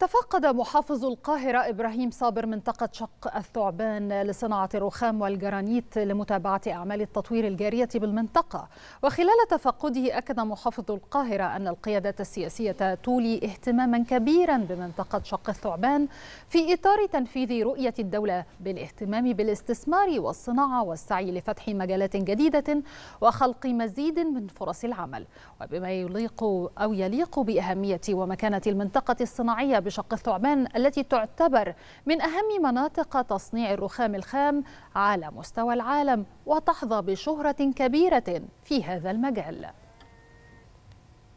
تفقد محافظ القاهرة إبراهيم صابر منطقة شق الثعبان لصناعة الرخام والجرانيت لمتابعة أعمال التطوير الجارية بالمنطقة وخلال تفقده أكد محافظ القاهرة أن القيادات السياسية تولي اهتماما كبيرا بمنطقة شق الثعبان في إطار تنفيذ رؤية الدولة بالاهتمام بالاستثمار والصناعة والسعي لفتح مجالات جديدة وخلق مزيد من فرص العمل وبما يليق أو يليق بأهمية ومكانة المنطقة الصناعية بشق الثعبان التي تعتبر من أهم مناطق تصنيع الرخام الخام على مستوى العالم وتحظى بشهرة كبيرة في هذا المجال